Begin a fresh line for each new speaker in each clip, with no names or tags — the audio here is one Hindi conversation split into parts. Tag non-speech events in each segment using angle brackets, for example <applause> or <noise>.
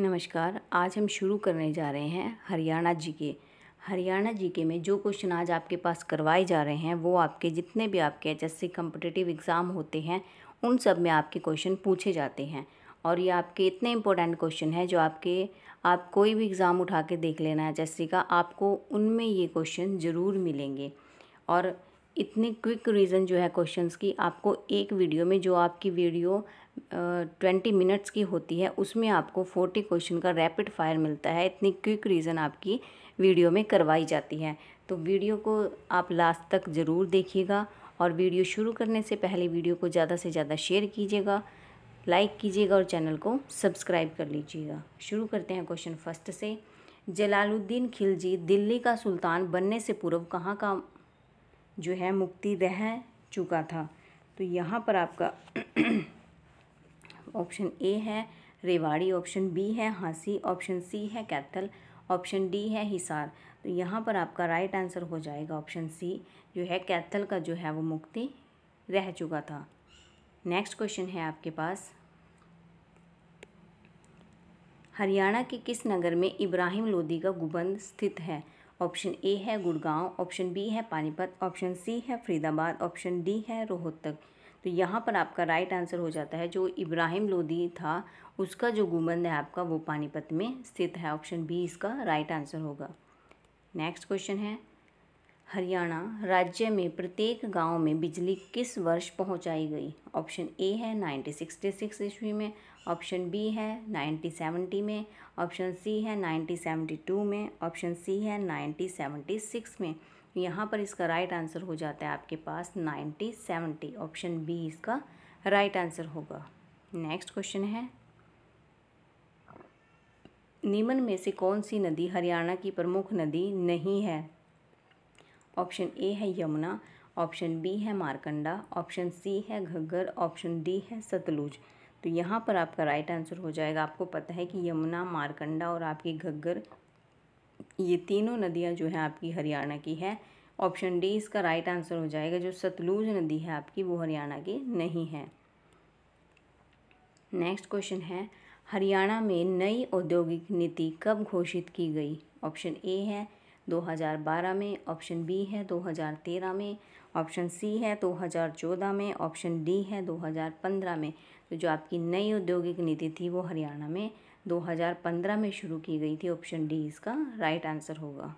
नमस्कार आज हम शुरू करने जा रहे हैं हरियाणा जी के हरियाणा जी के में जो क्वेश्चन आज आपके पास करवाए जा रहे हैं वो आपके जितने भी आपके एच एस एग्ज़ाम होते हैं उन सब में आपके क्वेश्चन पूछे जाते हैं और ये आपके इतने इंपॉर्टेंट क्वेश्चन हैं जो आपके आप कोई भी एग्ज़ाम उठा के देख लेना एच एस का आपको उनमें ये क्वेश्चन ज़रूर मिलेंगे और इतने क्विक रीज़न जो है क्वेश्चंस की आपको एक वीडियो में जो आपकी वीडियो ट्वेंटी मिनट्स की होती है उसमें आपको फोर्टी क्वेश्चन का रैपिड फायर मिलता है इतनी क्विक रीज़न आपकी वीडियो में करवाई जाती है तो वीडियो को आप लास्ट तक ज़रूर देखिएगा और वीडियो शुरू करने से पहले वीडियो को ज़्यादा से ज़्यादा शेयर कीजिएगा लाइक कीजिएगा और चैनल को सब्सक्राइब कर लीजिएगा शुरू करते हैं क्वेश्चन फर्स्ट से जलालुद्दीन खिलजी दिल्ली का सुल्तान बनने से पूर्व कहाँ का जो है मुक्ति रह चुका था तो यहाँ पर आपका ऑप्शन ए है रेवाड़ी ऑप्शन बी है हाँसी ऑप्शन सी है कैथल ऑप्शन डी है हिसार तो यहाँ पर आपका राइट आंसर हो जाएगा ऑप्शन सी जो है कैथल का जो है वो मुक्ति रह चुका था नेक्स्ट क्वेश्चन है आपके पास हरियाणा के किस नगर में इब्राहिम लोदी का गुबंद स्थित है ऑप्शन ए है गुड़गांव ऑप्शन बी है पानीपत ऑप्शन सी है फरीदाबाद ऑप्शन डी है रोहतक तो यहाँ पर आपका राइट आंसर हो जाता है जो इब्राहिम लोदी था उसका जो गुमंद है आपका वो पानीपत में स्थित है ऑप्शन बी इसका राइट आंसर होगा नेक्स्ट क्वेश्चन है हरियाणा राज्य में प्रत्येक गांव में बिजली किस वर्ष पहुंचाई गई ऑप्शन ए है सिक्स ईस्वी में ऑप्शन बी है सेवेंटी में ऑप्शन सी है टू में ऑप्शन सी है सिक्स में यहाँ पर इसका राइट आंसर हो जाता है आपके पास नाइन्टी सेवेंटी ऑप्शन बी इसका राइट आंसर होगा नेक्स्ट क्वेश्चन है नीमन में से कौन सी नदी हरियाणा की प्रमुख नदी नहीं है ऑप्शन ए है यमुना ऑप्शन बी है मारकंडा ऑप्शन सी है घग्गर ऑप्शन डी है सतलुज तो यहाँ पर आपका राइट आंसर हो जाएगा आपको पता है कि यमुना मारकंडा और आपकी घग्गर ये तीनों नदियाँ जो हैं आपकी हरियाणा की है ऑप्शन डी इसका राइट आंसर हो जाएगा जो सतलुज नदी है आपकी वो हरियाणा की नहीं है नेक्स्ट क्वेश्चन है हरियाणा में नई औद्योगिक नीति कब घोषित की गई ऑप्शन ए है 2012 में ऑप्शन बी है 2013 में ऑप्शन सी है 2014 में ऑप्शन डी है 2015 में तो जो आपकी नई औद्योगिक नीति थी वो हरियाणा में 2015 में शुरू की गई थी ऑप्शन डी इसका राइट आंसर होगा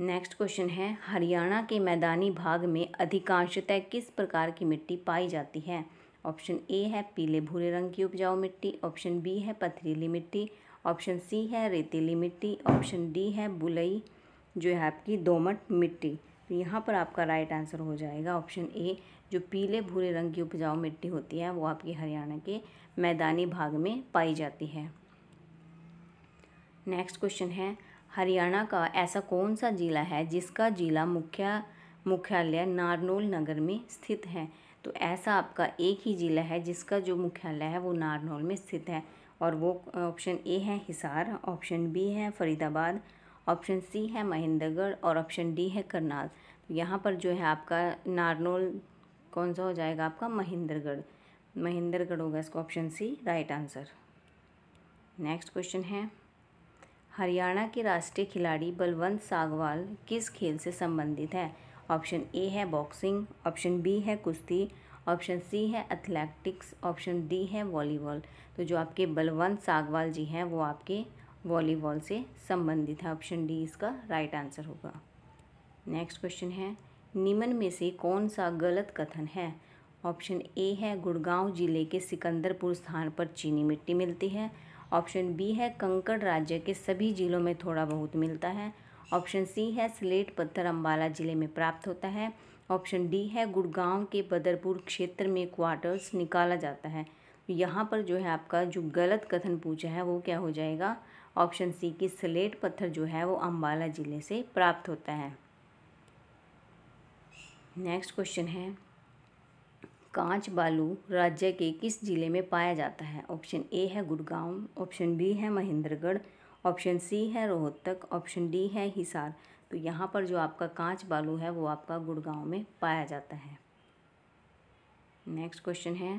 नेक्स्ट क्वेश्चन है हरियाणा के मैदानी भाग में अधिकांशतः किस प्रकार की मिट्टी पाई जाती है ऑप्शन ए है पीले भूरे रंग की उपजाऊ मिट्टी ऑप्शन बी है पथरीली मिट्टी ऑप्शन सी है रेतीली मिट्टी ऑप्शन डी है बुलई जो है आपकी दोमट मिट्टी तो यहाँ पर आपका राइट आंसर हो जाएगा ऑप्शन ए जो पीले भूरे रंग की उपजाऊ मिट्टी होती है वो आपकी हरियाणा के मैदानी भाग में पाई जाती है नेक्स्ट क्वेश्चन है हरियाणा का ऐसा कौन सा जिला है जिसका जिला मुख्या मुख्यालय नारनोल नगर में स्थित है तो ऐसा आपका एक ही ज़िला है जिसका जो मुख्यालय है वो नारनोल में स्थित है और वो ऑप्शन ए है हिसार ऑप्शन बी है फरीदाबाद ऑप्शन सी है महेंद्रगढ़ और ऑप्शन डी है करनाल तो यहाँ पर जो है आपका नारनोल कौन सा हो जाएगा आपका महेंद्रगढ़ महेंद्रगढ़ होगा इसका option C right answer next question है हरियाणा के राष्ट्रीय खिलाड़ी बलवंत सागवाल किस खेल से संबंधित है ऑप्शन ए है बॉक्सिंग ऑप्शन बी है कुश्ती ऑप्शन सी है एथलेटिक्स ऑप्शन डी है वॉलीबॉल तो जो आपके बलवंत सागवाल जी हैं वो आपके वॉलीबॉल से संबंधित है ऑप्शन डी इसका राइट आंसर होगा नेक्स्ट क्वेश्चन है निम्न में से कौन सा गलत कथन है ऑप्शन ए है गुड़गांव जिले के सिकंदरपुर स्थान पर चीनी मिट्टी मिलती है ऑप्शन बी है कंकड़ राज्य के सभी जिलों में थोड़ा बहुत मिलता है ऑप्शन सी है स्लेट पत्थर अम्बाला जिले में प्राप्त होता है ऑप्शन डी है गुड़गांव के बदरपुर क्षेत्र में क्वार्टर्स निकाला जाता है तो यहाँ पर जो है आपका जो गलत कथन पूछा है वो क्या हो जाएगा ऑप्शन सी की स्लेट पत्थर जो है वो अम्बाला ज़िले से प्राप्त होता है नेक्स्ट क्वेश्चन है कांच बालू राज्य के किस जिले में पाया जाता है ऑप्शन ए है गुड़गांव ऑप्शन बी है महेंद्रगढ़ ऑप्शन सी है रोहतक ऑप्शन डी है हिसार तो यहाँ पर जो आपका कांच बालू है वो आपका गुड़गांव में पाया जाता है नेक्स्ट क्वेश्चन है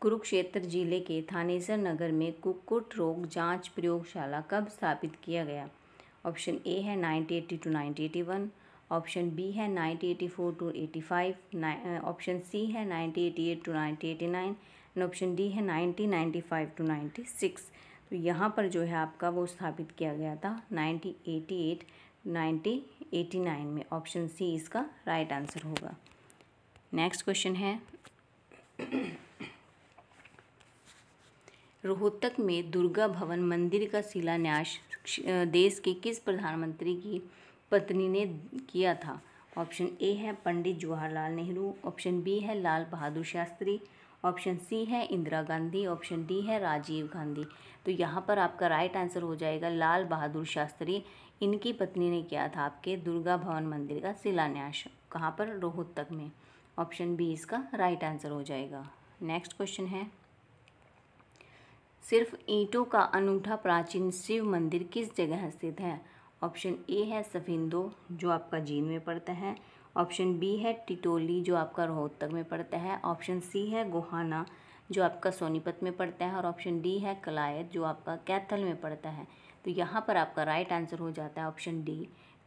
कुरुक्षेत्र जिले के थानेसर नगर में कुक्कुट रोग जांच प्रयोगशाला कब स्थापित किया गया ऑप्शन ए है eighty two one option B है 1984 टू 85 ऑप्शन सी है 1988 टू 1989 एंड ऑप्शन डी है 1995 टू 96 तो यहाँ पर जो है आपका वो स्थापित किया गया था 1988 1989 में ऑप्शन सी इसका राइट आंसर होगा नेक्स्ट क्वेश्चन है रोहतक में दुर्गा भवन मंदिर का शिलान्यास देश के किस प्रधानमंत्री की पत्नी ने किया था ऑप्शन ए है पंडित जवाहरलाल नेहरू ऑप्शन बी है लाल बहादुर शास्त्री ऑप्शन सी है इंदिरा गांधी ऑप्शन डी है राजीव गांधी तो यहाँ पर आपका राइट आंसर हो जाएगा लाल बहादुर शास्त्री इनकी पत्नी ने किया था आपके दुर्गा भवन मंदिर का शिलान्यास कहाँ पर रोहतक में ऑप्शन बी इसका राइट आंसर हो जाएगा नेक्स्ट क्वेश्चन है सिर्फ ईंटों का अनूठा प्राचीन शिव मंदिर किस जगह स्थित है ऑप्शन ए है सफिंदो जो आपका जीन में पड़ता है ऑप्शन बी है टिटोली जो आपका रोहतक में पड़ता है ऑप्शन सी है गोहाना जो आपका सोनीपत में पड़ता है और ऑप्शन डी है कलायत जो आपका कैथल में पड़ता है तो यहाँ पर आपका राइट आंसर हो जाता है ऑप्शन डी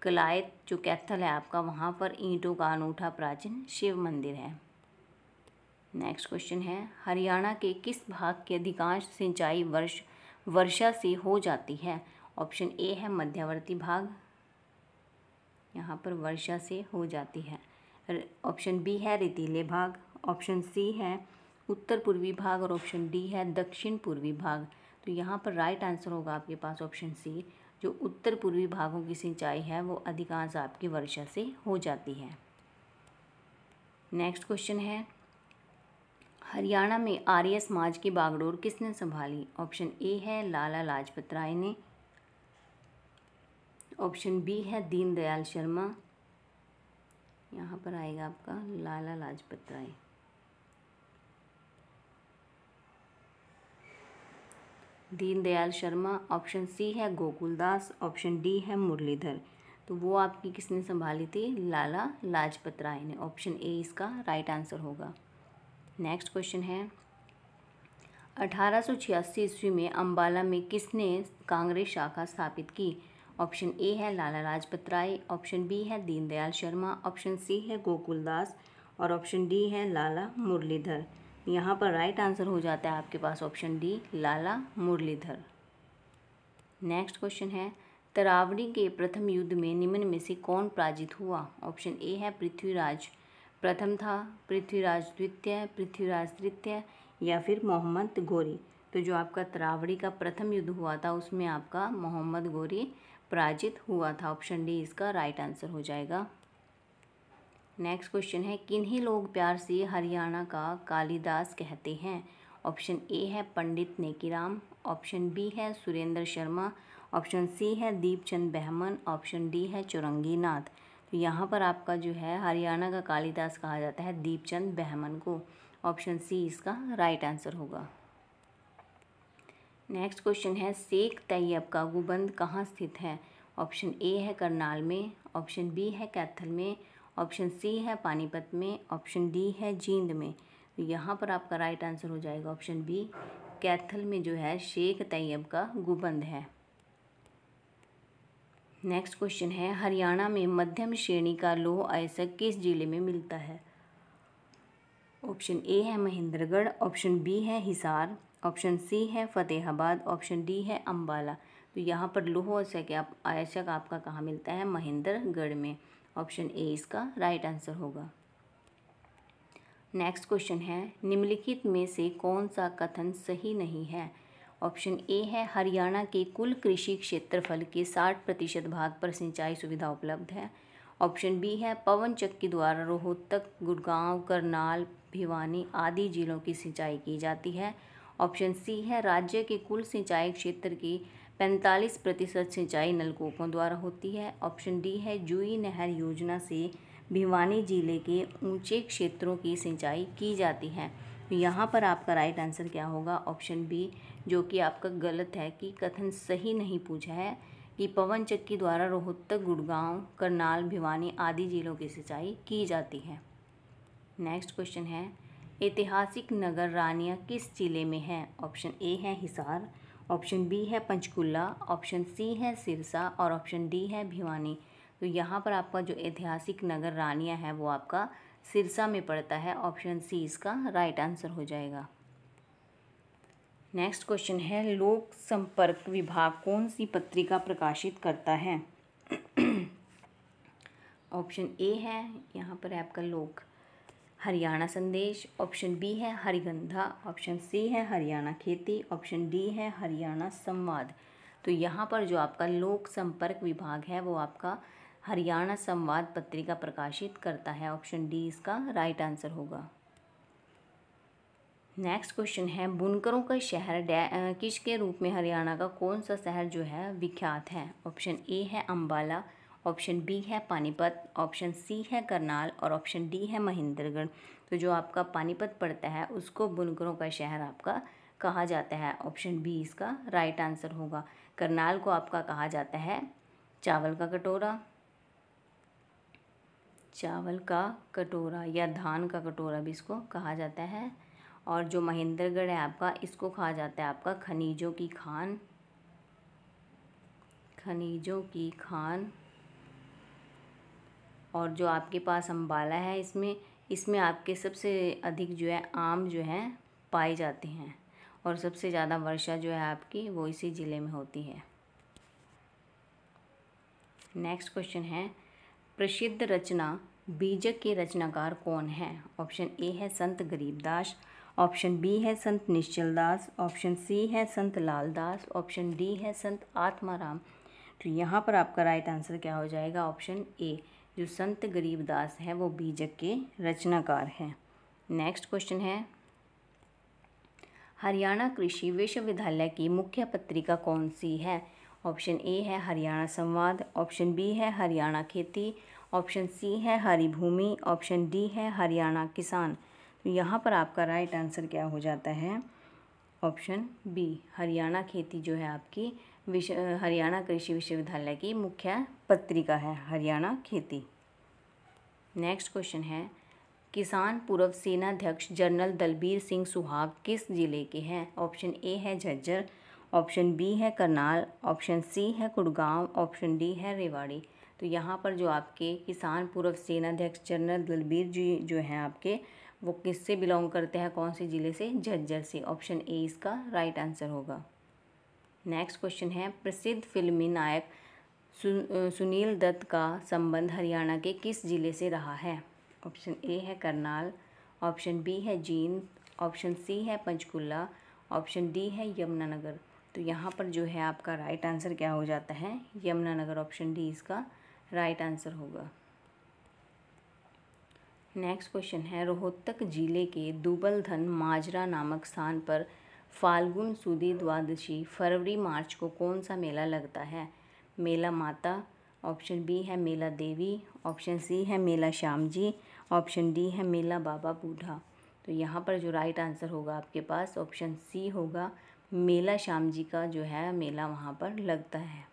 कलायत जो कैथल है आपका वहाँ पर ईंटों का अनूठा प्राचीन शिव मंदिर है नेक्स्ट क्वेश्चन है हरियाणा के किस भाग के अधिकांश सिंचाई वर्ष वर्षा से हो जाती है ऑप्शन ए है मध्यवर्ती भाग यहाँ पर वर्षा से हो जाती है ऑप्शन बी है रेतीले भाग ऑप्शन सी है उत्तर पूर्वी भाग और ऑप्शन डी है दक्षिण पूर्वी भाग तो यहाँ पर राइट आंसर होगा आपके पास ऑप्शन सी जो उत्तर पूर्वी भागों की सिंचाई है वो अधिकांश आपकी वर्षा से हो जाती है नेक्स्ट क्वेश्चन है हरियाणा में आर्य समाज की बागडोर किसने संभाली ऑप्शन ए है लाला लाजपत राय ने ऑप्शन बी है दीनदयाल शर्मा यहाँ पर आएगा आपका लाला लाजपत राय दीनदयाल शर्मा ऑप्शन सी है गोकुल दास ऑप्शन डी है मुरलीधर तो वो आपकी किसने संभाली थी लाला लाजपत राय ने ऑप्शन ए इसका राइट आंसर होगा नेक्स्ट क्वेश्चन है 1886 ईस्वी में अंबाला में किसने कांग्रेस शाखा स्थापित की ऑप्शन ए है लाला लाजपत राय ऑप्शन बी है दीनदयाल शर्मा ऑप्शन सी है गोकुलदास और ऑप्शन डी है लाला मुरलीधर यहाँ पर राइट आंसर हो जाता है आपके पास option D Lala Muralidhar next question है तरावड़ी के प्रथम युद्ध में निम्न में से कौन पराजित हुआ ऑप्शन ए है पृथ्वीराज प्रथम था पृथ्वीराज द्वितीय पृथ्वीराज तृतीय या फिर मोहम्मद गोरी तो जो आपका तरावड़ी का प्रथम युद्ध हुआ था उसमें आपका मोहम्मद गोरी पराजित हुआ था ऑप्शन डी इसका राइट आंसर हो जाएगा नेक्स्ट क्वेश्चन है किन्हीं लोग प्यार से हरियाणा का कालिदास कहते हैं ऑप्शन ए है पंडित नेकीराम ऑप्शन बी है सुरेंद्र शर्मा ऑप्शन सी है दीपचंद बहमन ऑप्शन डी है चुरंगी नाथ तो यहाँ पर आपका जो है हरियाणा का कालिदास कहा जाता है दीपचंद बहमन को ऑप्शन सी इसका राइट आंसर होगा नेक्स्ट क्वेश्चन है शेख तैयब का गुबंद कहाँ स्थित है ऑप्शन ए है करनाल में ऑप्शन बी है कैथल में ऑप्शन सी है पानीपत में ऑप्शन डी है जींद में तो यहाँ पर आपका राइट आंसर हो जाएगा ऑप्शन बी कैथल में जो है शेख तैयब का गुबंद है नेक्स्ट क्वेश्चन है हरियाणा में मध्यम श्रेणी का लोह आयसक किस जिले में मिलता है ऑप्शन ए है महेंद्रगढ़ ऑप्शन बी है हिसार ऑप्शन सी है फ़तेहाबाद ऑप्शन डी है अम्बाला तो यहाँ पर लोहो अशक आप अशक आपका कहाँ मिलता है महेंद्रगढ़ में ऑप्शन ए इसका राइट आंसर होगा नेक्स्ट क्वेश्चन है निम्नलिखित में से कौन सा कथन सही नहीं है ऑप्शन ए है हरियाणा के कुल कृषि क्षेत्रफल के साठ प्रतिशत भाग पर सिंचाई सुविधा उपलब्ध है ऑप्शन बी है पवन चक्की द्वारा रोहतक गुड़गांव करनाल भिवानी आदि जिलों की सिंचाई की जाती है ऑप्शन सी है राज्य के कुल सिंचाई क्षेत्र की पैंतालीस प्रतिशत सिंचाई नलकूपों द्वारा होती है ऑप्शन डी है जूई नहर योजना से भिवानी जिले के ऊंचे क्षेत्रों की सिंचाई की जाती है तो यहाँ पर आपका राइट आंसर क्या होगा ऑप्शन बी जो कि आपका गलत है कि कथन सही नहीं पूछा है कि पवन चक्की द्वारा रोहतक गुड़गांव करनाल भिवानी आदि जिलों की सिंचाई की जाती है नेक्स्ट क्वेश्चन है ऐतिहासिक नगर रानियाँ किस जिले में हैं ऑप्शन ए है हिसार ऑप्शन बी है पंचकुला ऑप्शन सी है सिरसा और ऑप्शन डी है भिवानी तो यहाँ पर आपका जो ऐतिहासिक नगर रानियाँ है वो आपका सिरसा में पड़ता है ऑप्शन सी इसका राइट आंसर हो जाएगा नेक्स्ट क्वेश्चन है लोक संपर्क विभाग कौन सी पत्रिका प्रकाशित करता है <clears throat> ऑप्शन ए है यहाँ पर आपका लोक हरियाणा संदेश ऑप्शन बी है हरिगंधा ऑप्शन सी है हरियाणा खेती ऑप्शन डी है हरियाणा संवाद तो यहाँ पर जो आपका लोक संपर्क विभाग है वो आपका हरियाणा संवाद पत्रिका प्रकाशित करता है ऑप्शन डी इसका राइट आंसर होगा नेक्स्ट क्वेश्चन है बुनकरों का शहर किस के रूप में हरियाणा का कौन सा शहर जो है विख्यात है ऑप्शन ए है अम्बाला ऑप्शन बी है पानीपत ऑप्शन सी है करनाल और ऑप्शन डी है महेंद्रगढ़ तो जो आपका पानीपत पड़ता है उसको बुनकरों का शहर आपका कहा जाता है ऑप्शन बी इसका राइट आंसर होगा करनाल को आपका कहा जाता है चावल का कटोरा चावल का कटोरा या धान का कटोरा भी इसको कहा जाता है और जो महेंद्रगढ़ है आपका इसको कहा जाता है आपका खनिजों की खान खनिजों की खान और जो आपके पास अम्बाला है इसमें इसमें आपके सबसे अधिक जो है आम जो है पाए जाते हैं और सबसे ज़्यादा वर्षा जो है आपकी वो इसी ज़िले में होती है नेक्स्ट क्वेश्चन है प्रसिद्ध रचना बीजक के रचनाकार कौन है ऑप्शन ए है संत गरीबदास ऑप्शन बी है संत निश्चल दास ऑप्शन सी है संत लाल दास ऑप्शन डी है संत आत्माराम तो यहाँ पर आपका राइट आंसर क्या हो जाएगा ऑप्शन ए जो संत गरीबदास है वो बीजक के रचनाकार हैं नेक्स्ट क्वेश्चन है हरियाणा कृषि विश्वविद्यालय की मुख्य पत्रिका कौन सी है ऑप्शन ए है हरियाणा संवाद ऑप्शन बी है हरियाणा खेती ऑप्शन सी है हरिभूमि ऑप्शन डी है हरियाणा किसान तो यहाँ पर आपका राइट आंसर क्या हो जाता है ऑप्शन बी हरियाणा खेती जो है आपकी विश्व हरियाणा कृषि विश्वविद्यालय की मुख्य पत्रिका है हरियाणा खेती नेक्स्ट क्वेश्चन है किसान पूर्व सेनाध्यक्ष जनरल दलबीर सिंह सुहाग किस जिले के हैं ऑप्शन ए है झज्जर ऑप्शन बी है करनाल ऑप्शन सी है गुड़गांव ऑप्शन डी है रेवाड़ी तो यहाँ पर जो आपके किसान पूर्व सेनाध्यक्ष जनरल दलबीर जी जो हैं आपके वो किससे बिलोंग करते हैं कौन से ज़िले से झज्जर से ऑप्शन ए इसका राइट आंसर होगा नेक्स्ट क्वेश्चन है प्रसिद्ध फिल्मी नायक सु, सुनील दत्त का संबंध हरियाणा के किस जिले से रहा है ऑप्शन ए है करनाल ऑप्शन बी है जींद ऑप्शन सी है पंचकुला ऑप्शन डी है यमुनानगर तो यहाँ पर जो है आपका राइट आंसर क्या हो जाता है यमुनानगर ऑप्शन डी इसका राइट आंसर होगा नेक्स्ट क्वेश्चन है रोहतक जिले के दुबलधन माजरा नामक स्थान पर फाल्गुन सुदी द्वादशी फरवरी मार्च को कौन सा मेला लगता है मेला माता ऑप्शन बी है मेला देवी ऑप्शन सी है मेला श्याम जी ऑप्शन डी है मेला बाबा बूढ़ा तो यहाँ पर जो राइट आंसर होगा आपके पास ऑप्शन सी होगा मेला श्याम जी का जो है मेला वहाँ पर लगता है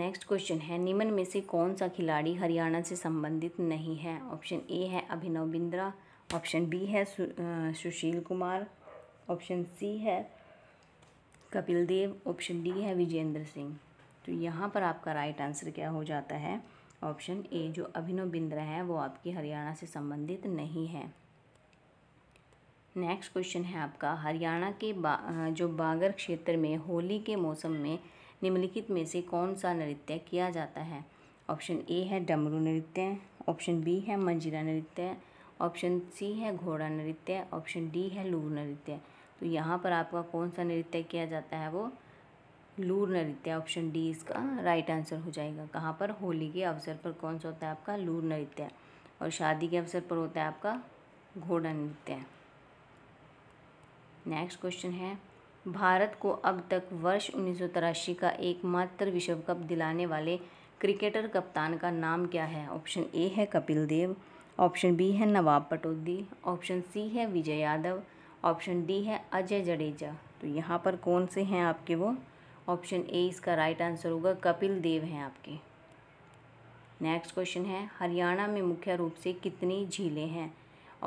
नेक्स्ट क्वेश्चन है निम्न में से कौन सा खिलाड़ी हरियाणा से संबंधित नहीं है ऑप्शन ए है अभिनव बिंद्रा ऑप्शन बी है सुशील कुमार ऑप्शन सी है कपिल देव ऑप्शन डी है विजेंद्र सिंह तो यहाँ पर आपका राइट आंसर क्या हो जाता है ऑप्शन ए जो अभिनव बिंद्रा है वो आपकी हरियाणा से संबंधित नहीं है नेक्स्ट क्वेश्चन है आपका हरियाणा के बा, जो बागर क्षेत्र में होली के मौसम में निम्नलिखित में से कौन सा नृत्य किया जाता है ऑप्शन ए है डमरू नृत्य ऑप्शन बी है मंजिला नृत्य ऑप्शन सी है घोड़ा नृत्य ऑप्शन डी है लूर नृत्य तो यहाँ पर आपका कौन सा नृत्य किया जाता है वो लूर नृत्य ऑप्शन डी इसका राइट आंसर हो जाएगा कहाँ पर होली के अवसर पर कौन सा होता है आपका लूर नृत्य और शादी के अवसर पर होता है आपका घोड़ा नृत्य नेक्स्ट क्वेश्चन है भारत को अब तक वर्ष उन्नीस का एकमात्र विश्व कप दिलाने वाले क्रिकेटर कप्तान का नाम क्या है ऑप्शन ए है कपिल देव ऑप्शन बी है नवाब पटौदी ऑप्शन सी है विजय यादव ऑप्शन डी है अजय जडेजा तो यहाँ पर कौन से हैं आपके वो ऑप्शन ए इसका राइट आंसर होगा कपिल देव हैं आपके नेक्स्ट क्वेश्चन है हरियाणा में मुख्य रूप से कितनी झीलें हैं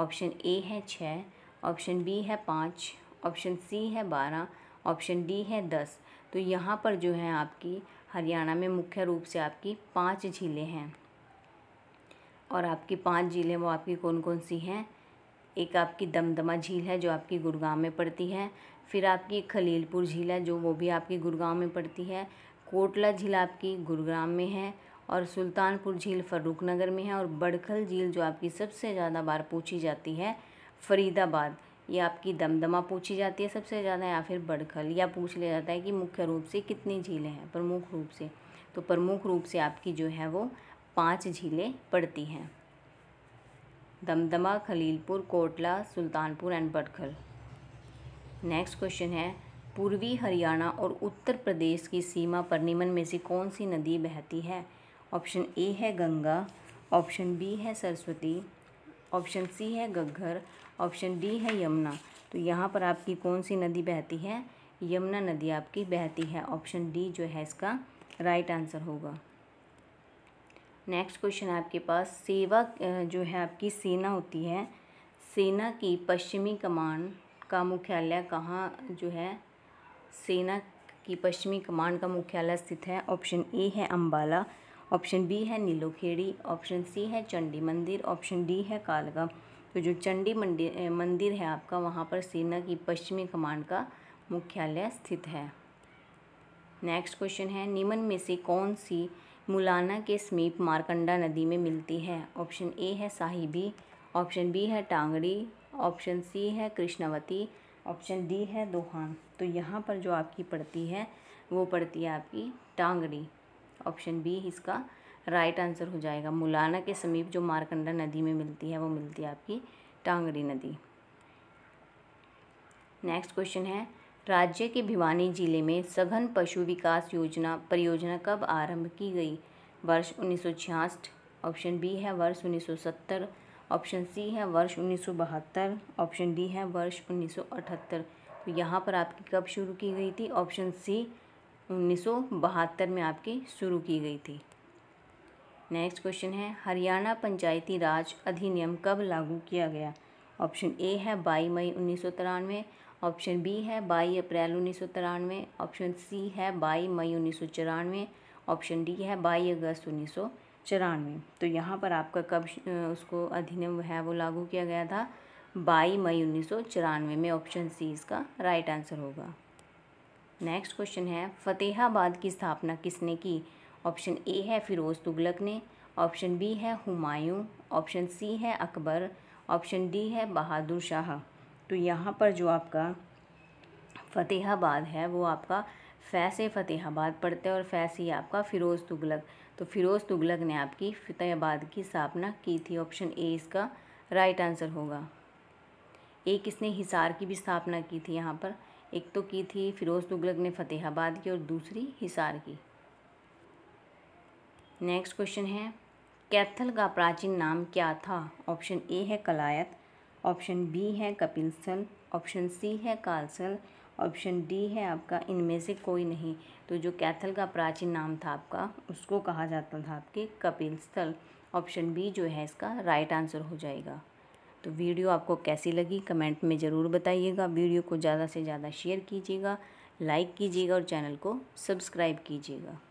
ऑप्शन ए है छः ऑप्शन बी है पाँच ऑप्शन सी है बारह ऑप्शन डी है दस तो यहाँ पर जो है आपकी हरियाणा में मुख्य रूप से आपकी पाँच झीलें हैं और आपकी पाँच झीलें वो आपकी कौन कौन सी हैं एक आपकी दमदमा झील है जो आपकी गुड़गांव में पड़ती है फिर आपकी खलीलपुर झील है जो वो भी आपकी गुड़गांव में पड़ती है कोटला झील आपकी गुरुग्राम में है और सुल्तानपुर झील फर्रुखनगर में है और बड़खल झील जो आपकी सबसे ज़्यादा बार पूछी जाती है फरीदाबाद ये आपकी दमदमा पूछी जाती है सबसे ज़्यादा या फिर बड़खल या पूछ लिया जाता है कि मुख्य रूप से कितनी झीलें हैं प्रमुख रूप से तो प्रमुख रूप से आपकी जो है वो पाँच झीलें पड़ती हैं Damdama Khalilpur Kotla Sultanpur and Batkhal next question है पूर्वी हरियाणा और उत्तर प्रदेश की सीमा पर निम्न में से कौन सी नदी बहती है ऑप्शन ए है गंगा ऑप्शन बी है सरस्वती ऑप्शन सी है गग्घर ऑप्शन डी है यमुना तो यहाँ पर आपकी कौन सी नदी बहती है यमुना नदी आपकी बहती है ऑप्शन डी जो है इसका राइट आंसर होगा नेक्स्ट क्वेश्चन है आपके पास सेवा जो है आपकी सेना होती है सेना की पश्चिमी कमान का मुख्यालय कहाँ जो है सेना की पश्चिमी कमान का मुख्यालय स्थित है ऑप्शन ए है अम्बाला ऑप्शन बी है नीलोखेड़ी ऑप्शन सी है चंडी मंदिर ऑप्शन डी है कालगा तो जो चंडी मंदिर मंदिर है आपका वहाँ पर सेना की पश्चिमी कमान का मुख्यालय स्थित है नेक्स्ट क्वेश्चन है निम्न में से कौन सी मुलाना के समीप मारकंडा नदी में मिलती है ऑप्शन ए है साहिबी ऑप्शन बी है टांगड़ी ऑप्शन सी है कृष्णावती ऑप्शन डी है दोहान तो यहाँ पर जो आपकी पड़ती है वो पड़ती है आपकी टांगड़ी ऑप्शन बी इसका राइट आंसर हो जाएगा मुलाना के समीप जो मारकंडा नदी में मिलती है वो मिलती है आपकी टांगड़ी नदी नेक्स्ट क्वेश्चन है राज्य के भिवानी जिले में सघन पशु विकास योजना परियोजना कब आरंभ की गई वर्ष उन्नीस ऑप्शन बी है वर्ष 1970 ऑप्शन सी है वर्ष 1972 ऑप्शन डी है वर्ष 1978 तो यहाँ पर आपकी कब शुरू की गई थी ऑप्शन सी 1972 में आपकी शुरू की गई थी नेक्स्ट क्वेश्चन है हरियाणा पंचायती राज अधिनियम कब लागू किया गया ऑप्शन ए है बाई मई उन्नीस ऑप्शन बी है बाई अप्रैल उन्नीस सौ तिरानवे ऑप्शन सी है बाई मई उन्नीस सौ चौरानवे ऑप्शन डी है बाई अगस्त उन्नीस सौ चौरानवे तो यहाँ पर आपका कब उसको अधिनियम है वो लागू किया गया था बाई मई उन्नीस सौ चौरानवे में ऑप्शन सी इसका राइट आंसर होगा नेक्स्ट क्वेश्चन है फतेहाबाद की स्थापना किसने की ऑप्शन ए है फिरोज़ तुगलक ने ऑप्शन बी है हुमायूं ऑप्शन सी है अकबर ऑप्शन डी है बहादुर शाह तो यहाँ पर जो आपका फ़तेहाबाद है वो आपका फैस फ़तेहाबाद पड़ता है और फैस ही आपका फ़िरोज़ तुगलक तो फ़िरोज़ तुगलक ने आपकी फ़तेहाबाद की स्थापना की थी ऑप्शन ए इसका राइट आंसर होगा एक इसने हिसार की भी स्थापना की थी यहाँ पर एक तो की थी फ़िरोज़ तुगलक ने फ़तेहाबाद की और दूसरी हिसार की नेक्स्ट क्वेश्चन है कैथल का प्राचीन नाम क्या था ऑप्शन ए है कलायत ऑप्शन बी है कपिल स्थल ऑप्शन सी है कालसल ऑप्शन डी है आपका इनमें से कोई नहीं तो जो कैथल का प्राचीन नाम था आपका उसको कहा जाता था आपके कपिल स्थल ऑप्शन बी जो है इसका राइट आंसर हो जाएगा तो वीडियो आपको कैसी लगी कमेंट में ज़रूर बताइएगा वीडियो को ज़्यादा से ज़्यादा शेयर कीजिएगा लाइक कीजिएगा और चैनल को सब्सक्राइब कीजिएगा